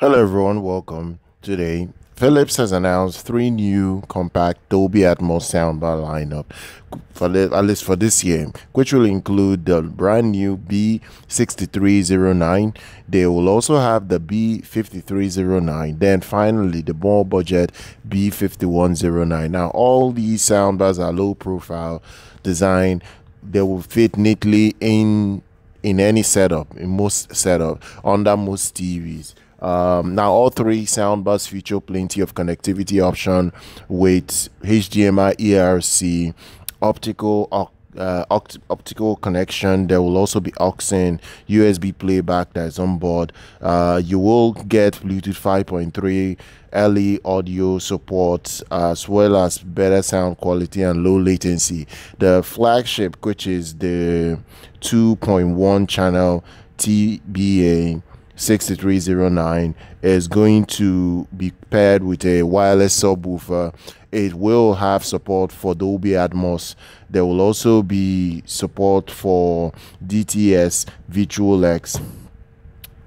Hello everyone, welcome. Today, Philips has announced three new compact Dolby Atmos soundbar lineup for the, at least for this year, which will include the brand new B6309. They will also have the B5309. Then finally, the more budget B5109. Now, all these soundbars are low profile design. They will fit neatly in in any setup, in most setup, under most TVs. Um, now all three soundbars feature plenty of connectivity option with HDMI, ERC, optical, uh, opt optical connection. There will also be auxin USB playback that is on board. Uh, you will get Bluetooth 5.3, LE audio support, as well as better sound quality and low latency. The flagship, which is the 2.1 channel TBA 6309 is going to be paired with a wireless subwoofer. It will have support for Dolby Atmos. There will also be support for DTS X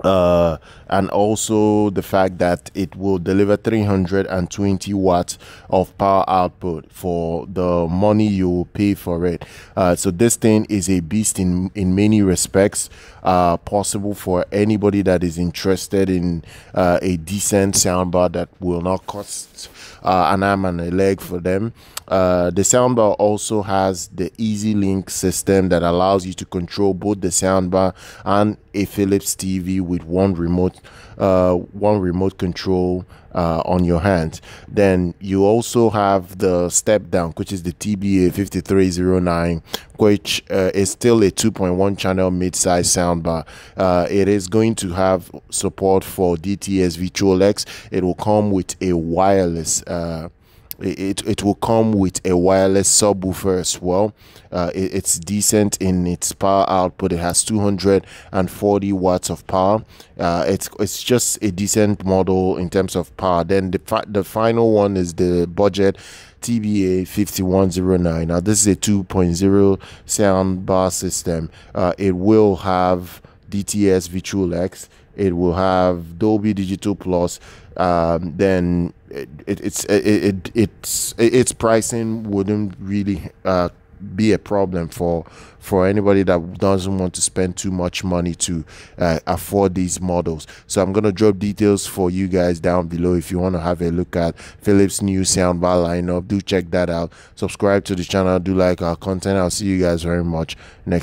uh, and also the fact that it will deliver 320 watts of power output for the money you will pay for it. Uh, so this thing is a beast in in many respects. Uh, possible for anybody that is interested in uh, a decent soundbar that will not cost uh, an arm and a leg for them the uh, soundbar also has the Easy Link system that allows you to control both the soundbar and a Philips TV with one remote, uh, one remote control uh, on your hand. Then you also have the step down, which is the TBA 5309, which uh, is still a 2.1 channel mid-size soundbar. Uh, it is going to have support for DTS VitualX. It will come with a wireless it, it will come with a wireless subwoofer as well uh, it, it's decent in its power output it has 240 watts of power uh, it's it's just a decent model in terms of power then the, fa- the final one is the budget TBA 5109 now this is a 2.0 sound bar system uh, it will have DTS Virtual X. It will have Dolby Digital Plus. Um, then it, it, it's it, it, it's its pricing wouldn't really uh, be a problem for for anybody that doesn't want to spend too much money to uh, afford these models. So I'm gonna drop details for you guys down below if you want to have a look at Philips new soundbar lineup. Do check that out. Subscribe to the channel. Do like our content. I'll see you guys very much next.